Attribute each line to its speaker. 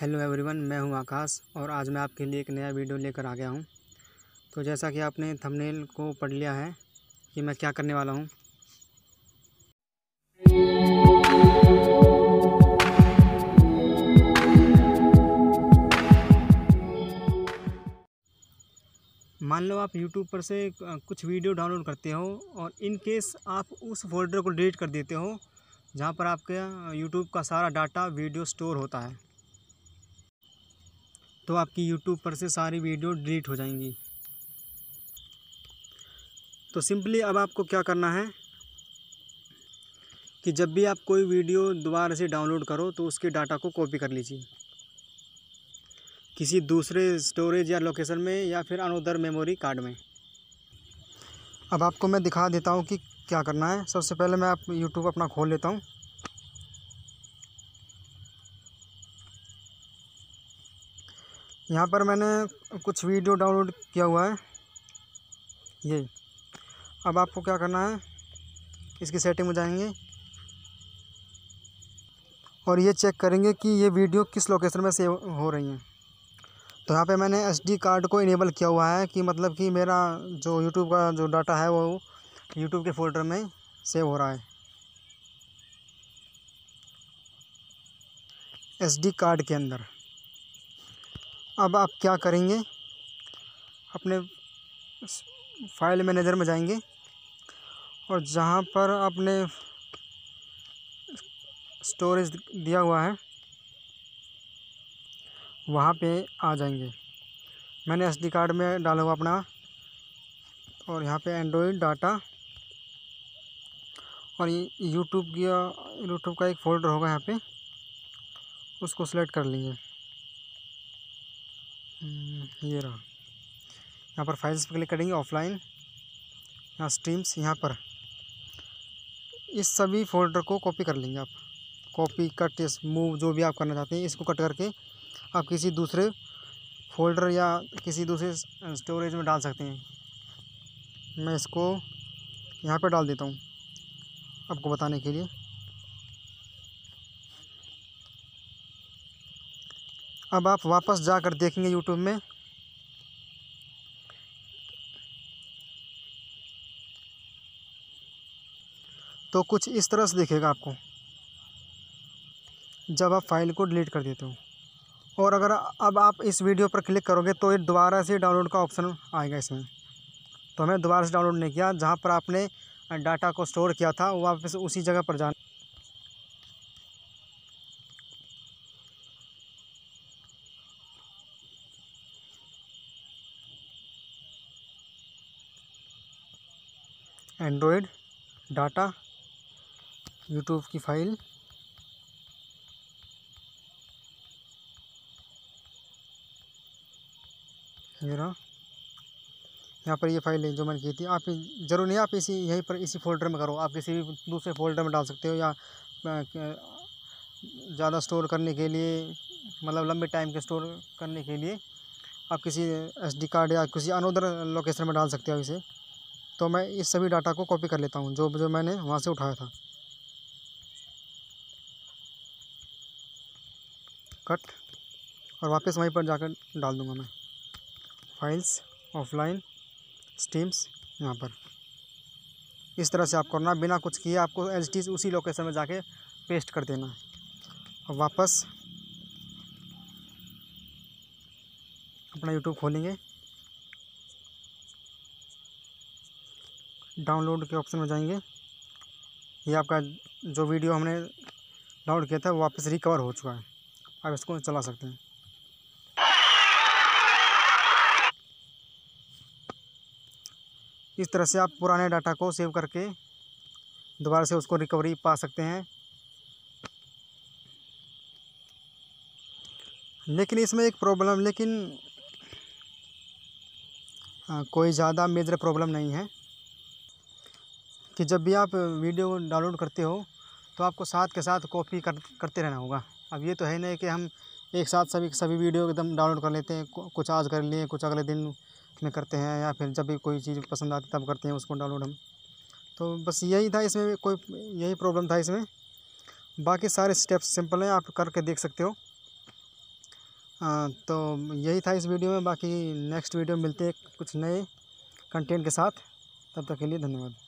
Speaker 1: hello everyone मैं हूं आकाश और आज मैं आपके लिए एक नया वीडियो लेकर आ गया हूं तो जैसा कि आपने थंबनेल को पढ़ लिया है कि मैं क्या करने वाला हूं मान लो आप YouTube पर से कुछ वीडियो डाउनलोड करते हो और इन केस आप उस फोल्डर को डिलीट कर देते हो जहाँ पर आपके YouTube का सारा डाटा वीडियो स्टोर होता है तो आपकी यूट्यूब पर से सारी वीडियो डिलीट हो जाएंगी तो सिंपली अब आपको क्या करना है कि जब भी आप कोई वीडियो दोबारा से डाउनलोड करो तो उसके डाटा को कॉपी कर लीजिए किसी दूसरे स्टोरेज या लोकेशन में या फिर अनोदर मेमोरी कार्ड में अब आपको मैं दिखा देता हूँ कि क्या करना है सबसे पहले मैं आप यूट्यूब अपना खोल लेता हूँ यहाँ पर मैंने कुछ वीडियो डाउनलोड किया हुआ है ये अब आपको क्या करना है इसकी सेटिंग में जाएंगे और ये चेक करेंगे कि ये वीडियो किस लोकेशन में सेव हो रही हैं तो यहाँ पे मैंने एस कार्ड को इनेबल किया हुआ है कि मतलब कि मेरा जो यूट्यूब का जो डाटा है वो यूट्यूब के फोल्डर में सेव हो रहा है एस कार्ड के अंदर अब आप क्या करेंगे अपने फाइल मैनेजर में जाएंगे और जहाँ पर आपने स्टोरेज दिया हुआ है वहाँ पे आ जाएंगे मैंने एसडी कार्ड में डाला हुआ अपना और यहाँ पे एंड्रॉइड डाटा और ये यूट्यूब यूट्यूब का एक फ़ोल्डर होगा यहाँ पे उसको सेलेक्ट कर लेंगे ये रहा यहाँ पर फाइल्स पर क्लिक करेंगे ऑफलाइन यहाँ स्ट्रीम्स यहाँ पर इस सभी फोल्डर को कॉपी कर लेंगे आप कॉपी कट मूव जो भी आप करना चाहते हैं इसको कट करके आप किसी दूसरे फोल्डर या किसी दूसरे स्टोरेज में डाल सकते हैं मैं इसको यहाँ पर डाल देता हूँ आपको बताने के लिए अब आप वापस जाकर देखेंगे यूट्यूब में तो कुछ इस तरह से दिखेगा आपको जब आप फाइल को डिलीट कर देते हो और अगर अब आप इस वीडियो पर क्लिक करोगे तो ये दोबारा से डाउनलोड का ऑप्शन आएगा इसमें तो हमें दोबारा से डाउनलोड नहीं किया जहाँ पर आपने डाटा को स्टोर किया था वापस उसी जगह पर जाना एंड्रॉयड डाटा यूट्यूब की फाइल मेरा यहाँ पर ये फाइल है जो मैंने की थी आप जरूर नहीं आप इसी यहीं पर इसी फोल्डर में करो आप किसी भी दूसरे फोल्डर में डाल सकते हो या ज़्यादा स्टोर करने के लिए मतलब लंबे टाइम के स्टोर करने के लिए आप किसी एसडी कार्ड या किसी अनोदर लोकेशन में डाल सकते हो इसे तो मैं इस सभी डाटा को कॉपी कर लेता हूँ जो जो मैंने वहाँ से उठाया था कट और वापस वहीं पर जाकर डाल दूंगा मैं फाइल्स ऑफलाइन स्टीम्स यहाँ पर इस तरह से आप करना बिना कुछ किए आपको एच उसी लोकेशन में जाके पेस्ट कर देना और वापस अपना यूट्यूब खोलेंगे डाउनलोड के ऑप्शन में जाएंगे ये आपका जो वीडियो हमने डाउनलोड किया था वो वापस रिकवर हो चुका है आप इसको चला सकते हैं इस तरह से आप पुराने डाटा को सेव करके दोबारा से उसको रिकवरी पा सकते हैं लेकिन इसमें एक प्रॉब्लम लेकिन आ, कोई ज़्यादा मेजर प्रॉब्लम नहीं है कि जब भी आप वीडियो डाउनलोड करते हो तो आपको साथ के साथ कॉपी कर, करते रहना होगा अब ये तो है नहीं कि हम एक साथ सभी सभी वीडियो एकदम डाउनलोड कर लेते हैं कुछ आज कर लिए कुछ अगले दिन में करते हैं या फिर जब भी कोई चीज़ पसंद आती तब करते हैं उसको डाउनलोड हम तो बस यही था इसमें कोई यही प्रॉब्लम था इसमें बाकी सारे स्टेप्स सिंपल हैं आप करके देख सकते हो आ, तो यही था इस वीडियो में बाकी नेक्स्ट वीडियो में मिलते हैं कुछ नए कंटेंट के साथ तब तक के लिए धन्यवाद